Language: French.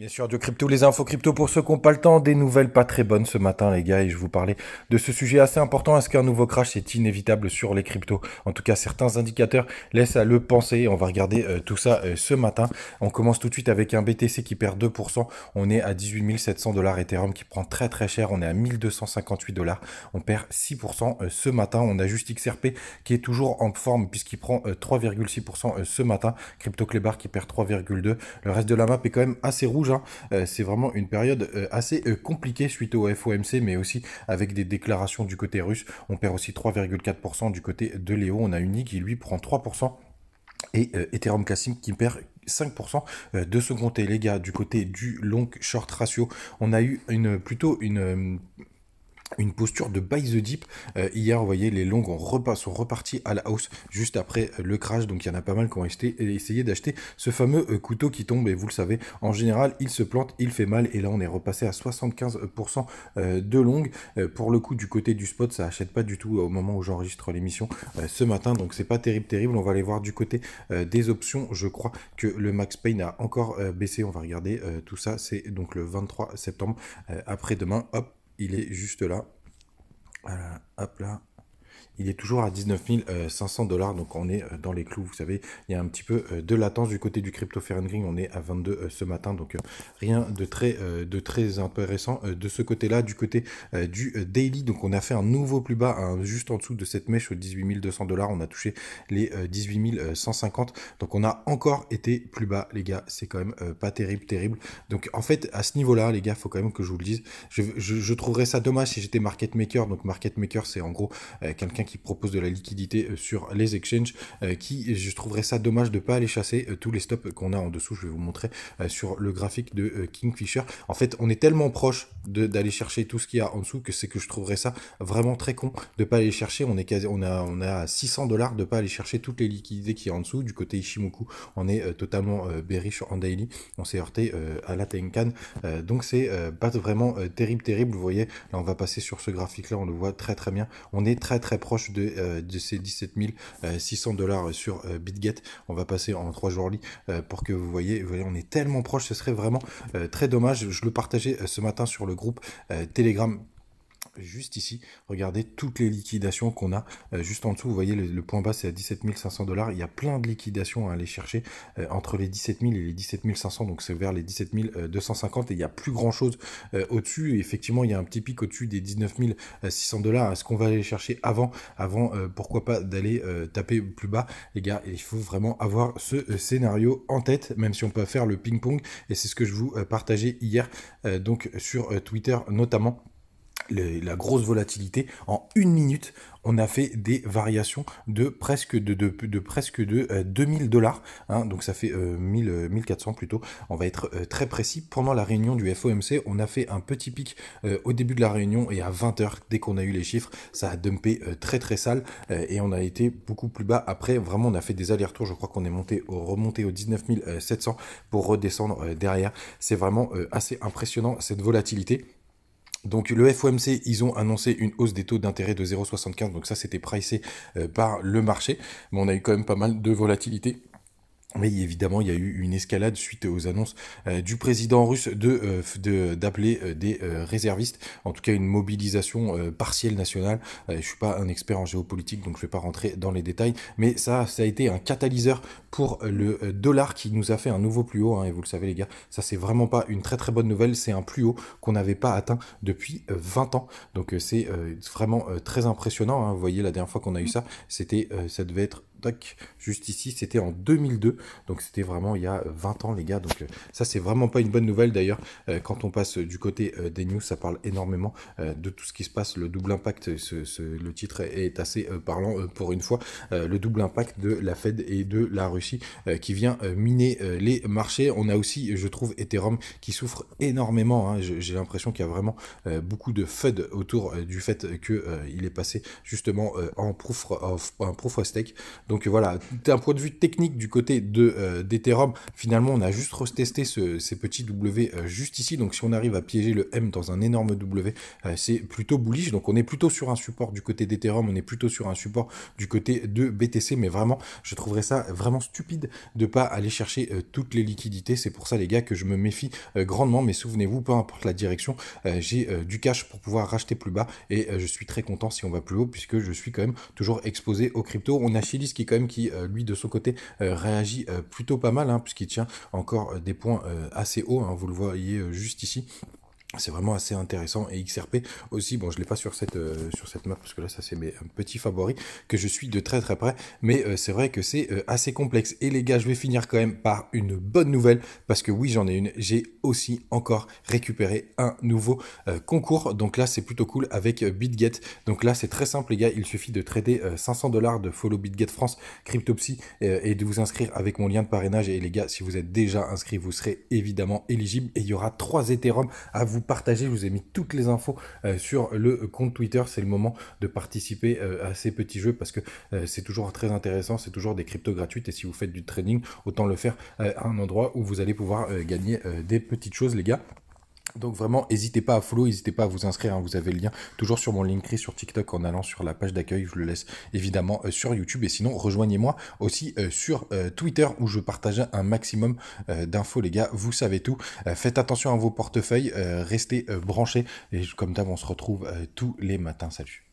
Bien sûr, du crypto, les infos crypto pour ceux qui n'ont pas le temps, des nouvelles pas très bonnes ce matin les gars, et je vous parlais de ce sujet assez important, est-ce qu'un nouveau crash est inévitable sur les cryptos En tout cas, certains indicateurs laissent à le penser, on va regarder euh, tout ça euh, ce matin. On commence tout de suite avec un BTC qui perd 2%, on est à 18 700 dollars, Ethereum qui prend très très cher, on est à 1258 dollars, on perd 6% euh, ce matin, on a juste XRP qui est toujours en forme puisqu'il prend 3,6% ce matin, Crypto Clebar qui perd 3,2%, le reste de la map est quand même assez rouge, Hein. Euh, c'est vraiment une période euh, assez euh, compliquée suite au FOMC, mais aussi avec des déclarations du côté russe. On perd aussi 3,4% du côté de Léo. On a Uni qui lui prend 3%. Et Ethereum Cassim qui perd 5% de ce compté. Les gars, du côté du long short ratio, on a eu une plutôt une une posture de buy the deep euh, hier, vous voyez, les longues sont repartis à la hausse juste après euh, le crash. Donc, il y en a pas mal qui ont essayé d'acheter ce fameux euh, couteau qui tombe. Et vous le savez, en général, il se plante, il fait mal. Et là, on est repassé à 75% de longue. Pour le coup, du côté du spot, ça achète pas du tout au moment où j'enregistre l'émission ce matin. Donc, c'est pas terrible, terrible. On va aller voir du côté des options. Je crois que le Max pay a encore baissé. On va regarder tout ça. C'est donc le 23 septembre après-demain. Hop, il est juste là. Voilà, hop là il est toujours à 19 500 dollars, donc on est euh, dans les clous. Vous savez, il y a un petit peu euh, de latence du côté du crypto Ring. on est à 22 euh, ce matin, donc rien de très, de très intéressant de ce côté-là, du côté du daily. Donc on a fait un nouveau plus bas, hein, juste en dessous de cette mèche aux 18 200 dollars, on a touché les 18 150. Donc on a encore été plus bas, les gars. C'est quand même pas terrible, terrible. Donc en fait, à ce niveau-là, les gars, faut quand même que je vous le dise. Je, trouverais ça dommage si j'étais market maker. Donc market maker, c'est en gros qui propose de la liquidité euh, sur les exchanges, euh, qui je trouverais ça dommage de pas aller chasser euh, tous les stops qu'on a en dessous. Je vais vous montrer sur le graphique de Kingfisher. En fait, on est tellement proche d'aller chercher tout ce qu'il y a en dessous que c'est que je trouverais ça vraiment très con de pas aller chercher. On est quasi, on a, on a 600 dollars de pas aller chercher toutes les liquidités qui est en dessous. Du côté Ishimoku, on est totalement bearish en daily. On s'est heurté à la Tenkan. donc c'est pas vraiment terrible, terrible. Vous voyez, là on va passer sur ce graphique là, on le voit très très bien. On est très très proche euh, de, ces 17 600 euh, dollars sur euh, BitGet. On va passer en trois jours lit pour que vous vous voyez, on est tellement proche, ce serait vraiment très dommage. Je le partageais ce matin sur le groupe Telegram juste ici. Regardez toutes les liquidations qu'on a euh, juste en dessous. Vous voyez, le, point bas, c'est à 17 500 dollars. Il y a plein de liquidations à aller chercher euh, entre les 17 000 et les 17 500. Donc, c'est vers les 17 250 euh, et il n'y a plus grand chose au-dessus. Effectivement, il y a un petit pic au-dessus des 19 600 dollars. Est-ce qu'on va aller chercher avant Avant, pourquoi pas d'aller taper plus bas Les gars, il faut vraiment avoir ce scénario en tête, même si on peut faire le ping-pong. Et c'est ce que je vous partageais hier, donc sur Twitter notamment la grosse volatilité, en une minute, on a fait des variations de presque de, de, de presque de 2000 euh, dollars. Hein. donc ça fait euh, mille 1000, euh, 1400 plutôt. On va être très précis. Pendant la réunion du FOMC, on a fait un petit pic au début de la réunion et à 20h, dès qu'on a eu les chiffres, ça a dumpé très très sale et on a été beaucoup plus bas. Après, vraiment, on a fait des allers-retours. Je crois qu'on est monté au, remonté au 19700 pour redescendre derrière. C'est vraiment assez impressionnant cette volatilité. Donc le FOMC, ils ont annoncé une hausse des taux d'intérêt de 0,75, donc ça c'était pricé euh, par le marché, mais on a eu quand même pas mal de volatilité. Mais évidemment, il y a eu une escalade suite aux annonces euh, du président russe de euh, d'appeler des réservistes, en tout cas une mobilisation partielle nationale. je suis pas un expert en géopolitique, donc je ne vais pas rentrer dans les détails, mais ça, ça a été un catalyseur pour le euh, dollar qui nous a fait un nouveau plus haut. Hein, et vous le savez, les gars, ça c'est vraiment pas une très très bonne nouvelle. C'est un plus haut qu'on n'avait pas atteint depuis 20 euh, ans. Donc euh, c'est vraiment très impressionnant. Hein. Vous voyez, la dernière fois qu'on a eu ça, c'était, ça devait être juste ici, c'était en 2002, donc c'était vraiment il y a 20 ans les gars, donc ça c'est vraiment pas une bonne nouvelle d'ailleurs, quand on passe du côté des news, ça parle énormément de tout ce qui se passe, le double impact, le titre est assez parlant pour une fois, le double impact de la Fed et de la Russie. Euh, qui vient euh, miner euh, les marchés. On a aussi, je trouve, Ethereum qui souffre énormément. Hein. J'ai l'impression qu'il y a vraiment beaucoup de FUD autour du fait qu'il est passé justement en proof of, en proof of stake. Donc voilà, d'un point de vue technique du côté de d'Ethereum, finalement, on a juste retesté ces petits W juste ici. Donc si on arrive à piéger le M dans un énorme W, c'est plutôt bullish. Donc on est plutôt sur un support du côté d'Ethereum, on est plutôt sur un support du côté de BTC. Mais vraiment, je trouverais ça vraiment stupide de pas aller chercher euh, toutes les liquidités. C'est pour ça, les gars, que je me méfie euh, grandement. Mais souvenez-vous, peu importe la direction, euh, j'ai du cash pour pouvoir racheter plus bas et je suis très content si on va plus haut puisque je suis quand même toujours exposé aux crypto On a Chilis qui, quand même, qui lui de son côté réagit plutôt pas mal hein, puisqu'il tient encore des points assez hauts. Hein. vous le voyez juste ici c'est vraiment assez intéressant et XRP aussi bon je l'ai pas sur cette euh, sur cette map parce que là ça c'est mes petits favoris que je suis de très très près mais euh, c'est vrai que c'est euh, assez complexe et les gars je vais finir quand même par une bonne nouvelle parce que oui j'en ai une j'ai aussi encore récupéré un nouveau concours donc là c'est plutôt cool avec BitGet donc là c'est très simple les gars il suffit de trader 500 dollars de follow BitGet France Cryptopsy et de vous inscrire avec mon lien de parrainage et les gars si vous êtes déjà inscrit vous serez évidemment éligible et il y aura trois Ethereum à vous partager, partagez. Je vous ai mis toutes les infos euh, sur le compte Twitter. C'est le moment de participer euh, à ces petits jeux parce que euh, c'est toujours très intéressant. C'est toujours des cryptos gratuites. Et si vous faites du trading, autant le faire à un endroit où vous allez pouvoir gagner des petites choses, les gars. Donc vraiment, n'hésitez pas à follow, n'hésitez pas à vous inscrire, hein. vous avez le lien toujours sur mon Linktree sur TikTok en allant sur la page d'accueil, je le laisse évidemment euh, sur YouTube et sinon rejoignez-moi aussi euh, sur euh, Twitter où je partage un maximum d'infos les gars, vous savez tout. faites attention à vos portefeuilles, restez branchés et comme d'hab on se retrouve tous les matins, salut.